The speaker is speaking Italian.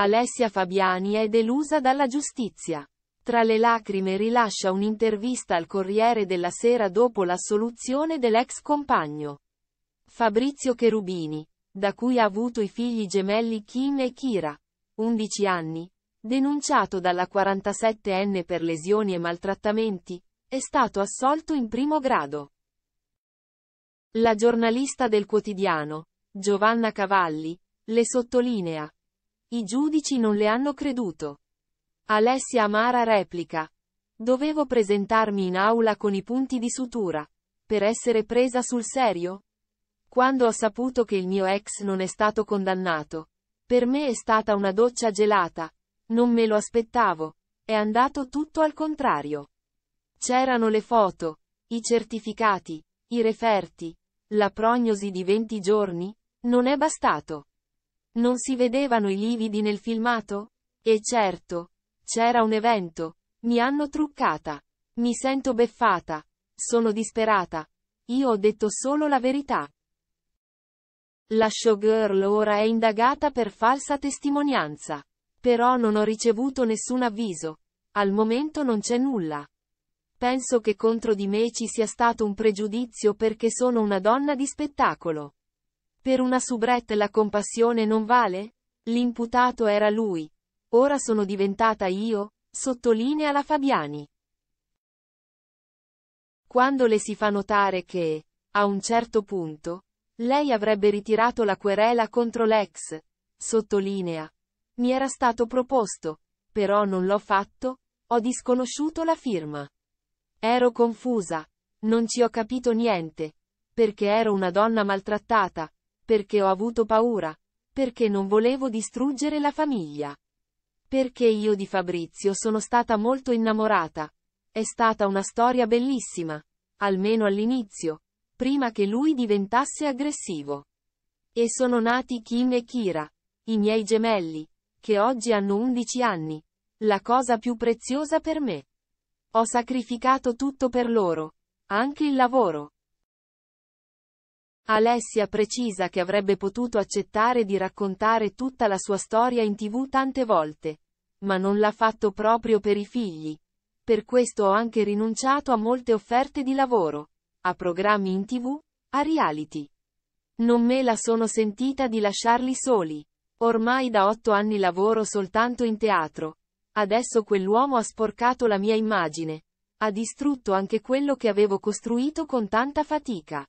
Alessia Fabiani è delusa dalla giustizia. Tra le lacrime rilascia un'intervista al Corriere della Sera dopo l'assoluzione dell'ex compagno. Fabrizio Cherubini, da cui ha avuto i figli gemelli Kim e Kira, 11 anni, denunciato dalla 47enne per lesioni e maltrattamenti, è stato assolto in primo grado. La giornalista del quotidiano, Giovanna Cavalli, le sottolinea, i giudici non le hanno creduto. Alessia Amara replica. Dovevo presentarmi in aula con i punti di sutura. Per essere presa sul serio? Quando ho saputo che il mio ex non è stato condannato. Per me è stata una doccia gelata. Non me lo aspettavo. È andato tutto al contrario. C'erano le foto, i certificati, i referti, la prognosi di 20 giorni? Non è bastato. Non si vedevano i lividi nel filmato? E certo. C'era un evento. Mi hanno truccata. Mi sento beffata. Sono disperata. Io ho detto solo la verità. La showgirl ora è indagata per falsa testimonianza. Però non ho ricevuto nessun avviso. Al momento non c'è nulla. Penso che contro di me ci sia stato un pregiudizio perché sono una donna di spettacolo. Per una soubrette la compassione non vale? L'imputato era lui. Ora sono diventata io, sottolinea la Fabiani. Quando le si fa notare che, a un certo punto, lei avrebbe ritirato la querela contro l'ex, sottolinea. Mi era stato proposto, però non l'ho fatto, ho disconosciuto la firma. Ero confusa, non ci ho capito niente, perché ero una donna maltrattata, perché ho avuto paura. Perché non volevo distruggere la famiglia. Perché io di Fabrizio sono stata molto innamorata. È stata una storia bellissima. Almeno all'inizio. Prima che lui diventasse aggressivo. E sono nati Kim e Kira. I miei gemelli. Che oggi hanno 11 anni. La cosa più preziosa per me. Ho sacrificato tutto per loro. Anche il lavoro. Alessia precisa che avrebbe potuto accettare di raccontare tutta la sua storia in tv tante volte, ma non l'ha fatto proprio per i figli. Per questo ho anche rinunciato a molte offerte di lavoro, a programmi in tv, a reality. Non me la sono sentita di lasciarli soli. Ormai da otto anni lavoro soltanto in teatro. Adesso quell'uomo ha sporcato la mia immagine. Ha distrutto anche quello che avevo costruito con tanta fatica.